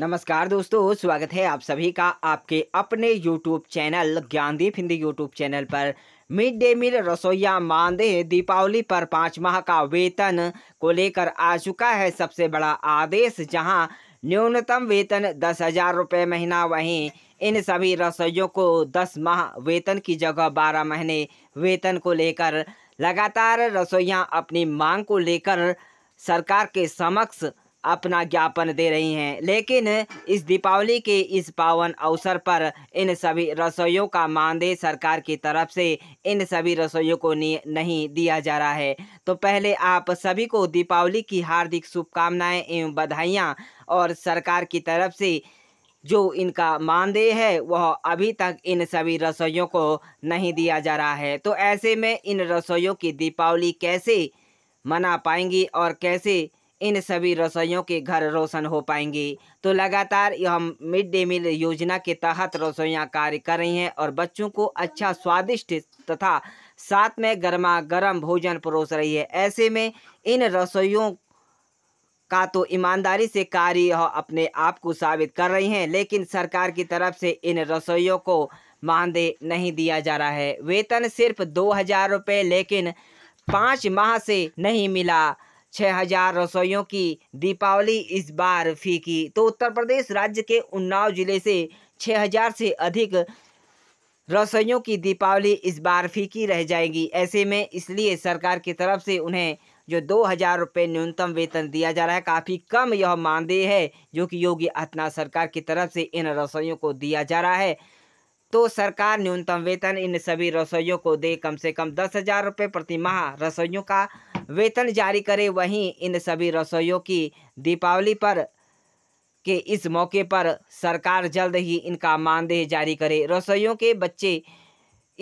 नमस्कार दोस्तों स्वागत है आप सभी का आपके अपने YouTube channel Gyandeep Hindi YouTube channel पर मिड डे मील रसोईया मानदेय दीपावली पर पाँच माह का वेतन को लेकर आ चुका है सबसे बड़ा आदेश जहां न्यूनतम वेतन दस हजार रुपये महीना वहीं इन सभी रसोइयों को दस माह वेतन की जगह बारह महीने वेतन को लेकर लगातार रसोइयाँ अपनी मांग को लेकर सरकार के समक्ष अपना ज्ञापन दे रही हैं लेकिन इस दीपावली के इस पावन अवसर पर इन सभी रसोइयों का मानदेय सरकार की तरफ से इन सभी रसोइयों को नहीं दिया जा रहा है तो पहले आप सभी को दीपावली की हार्दिक शुभकामनाएं एवं बधाइयाँ और सरकार की तरफ से जो इनका मानदेय है वह अभी तक इन सभी रसोइयों को नहीं दिया जा रहा है तो ऐसे में इन रसोइयों की दीपावली कैसे मना पाएंगी और कैसे इन सभी रसोइयों के घर रोशन हो पाएंगे तो लगातार हम मिड डे मील योजना के तहत रसोइयाँ कार्य कर रही हैं और बच्चों को अच्छा स्वादिष्ट तथा साथ में गर्मा गर्म भोजन परोस रही है ऐसे में इन रसोइयों का तो ईमानदारी से कार्य अपने आप को साबित कर रही हैं लेकिन सरकार की तरफ से इन रसोइयों को मानदेय नहीं दिया जा रहा है वेतन सिर्फ दो हज़ार रुपये लेकिन पाँच माह से नहीं मिला छः हजार रसोइयों की दीपावली इस बार फीकी तो उत्तर प्रदेश राज्य के उन्नाव जिले से छः हजार से अधिक रसोइयों की दीपावली इस बार फीकी रह जाएगी ऐसे में इसलिए सरकार की तरफ से उन्हें जो दो हज़ार रुपये न्यूनतम वेतन दिया जा रहा है काफ़ी कम यह मानदेय है जो कि योगी आदित्यनाथ सरकार की तरफ से इन रसोइयों को दिया जा रहा है तो सरकार न्यूनतम वेतन इन सभी रसोइयों को दे कम से कम दस हज़ार रुपये प्रति माह रसोइयों का वेतन जारी करे वहीं इन सभी रसोइयों की दीपावली पर के इस मौके पर सरकार जल्द ही इनका मानदेय जारी करे रसोइयों के बच्चे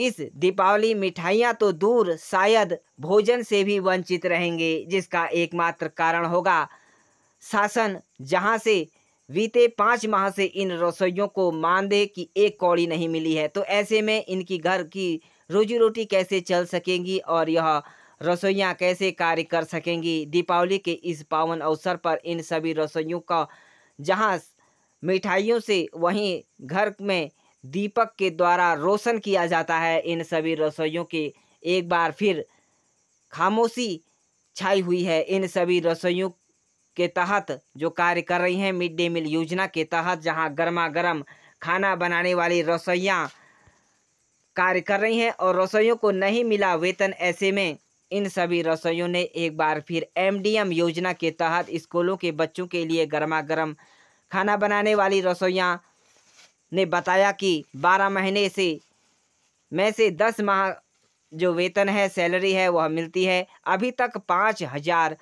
इस दीपावली मिठाइयां तो दूर शायद भोजन से भी वंचित रहेंगे जिसका एकमात्र कारण होगा शासन जहां से बीते पाँच माह से इन रसोइयों को मानदेय की एक कौड़ी नहीं मिली है तो ऐसे में इनकी घर की रोजी रोटी कैसे चल सकेंगी और यह रसोइयाँ कैसे कार्य कर सकेंगी दीपावली के इस पावन अवसर पर इन सभी रसोइयों का जहाँ मिठाइयों से वहीं घर में दीपक के द्वारा रोशन किया जाता है इन सभी रसोइयों के एक बार फिर खामोशी छाई हुई है इन सभी रसोइयों के तहत जो कार्य कर रही हैं मिड डे मील योजना के तहत जहां गर्मा गर्म खाना बनाने वाली रसोइयाँ कार्य कर रही हैं और रसोइयों को नहीं मिला वेतन ऐसे में इन सभी रसोइयों ने एक बार फिर एमडीएम योजना के तहत स्कूलों के बच्चों के लिए गर्मा गर्म खाना बनाने वाली रसोइयाँ ने बताया कि 12 महीने से में से 10 माह जो वेतन है सैलरी है वह मिलती है अभी तक पाँच हज़ार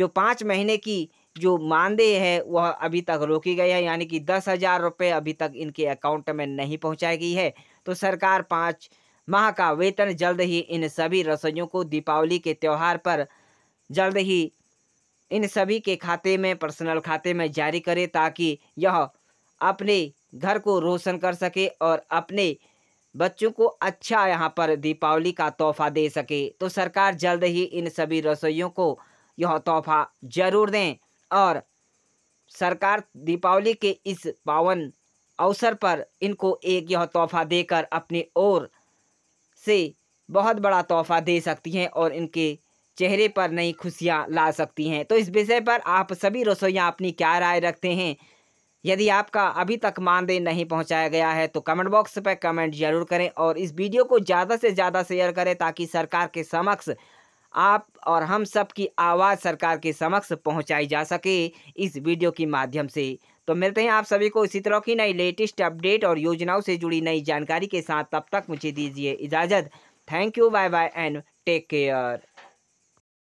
जो पाँच महीने की जो मानदेय है वह अभी तक रोकी गई है यानी कि दस हज़ार रुपये अभी तक इनके अकाउंट में नहीं पहुँचाई गई है तो सरकार पाँच माह का वेतन जल्द ही इन सभी रसोइयों को दीपावली के त्यौहार पर जल्द ही इन सभी के खाते में पर्सनल खाते में जारी करें ताकि यह अपने घर को रोशन कर सके और अपने बच्चों को अच्छा यहाँ पर दीपावली का तोहफा दे सके तो सरकार जल्द ही इन सभी रसोइयों को यह तोहफा जरूर दें और सरकार दीपावली के इस पावन अवसर पर इनको एक यह तोहफा देकर अपनी ओर से बहुत बड़ा तोहफा दे सकती हैं और इनके चेहरे पर नई खुशियाँ ला सकती हैं तो इस विषय पर आप सभी रसोइयाँ अपनी क्या राय रखते हैं यदि आपका अभी तक मानदेय नहीं पहुंचाया गया है तो कमेंट बॉक्स पर कमेंट जरूर करें और इस वीडियो को ज़्यादा से ज़्यादा शेयर करें ताकि सरकार के समक्ष आप और हम सब की आवाज़ सरकार के समक्ष पहुंचाई जा सके इस वीडियो के माध्यम से तो मिलते हैं आप सभी को इसी तरह की नई लेटेस्ट अपडेट और योजनाओं से जुड़ी नई जानकारी के साथ तब तक मुझे दीजिए इजाज़त thank you bye bye and take care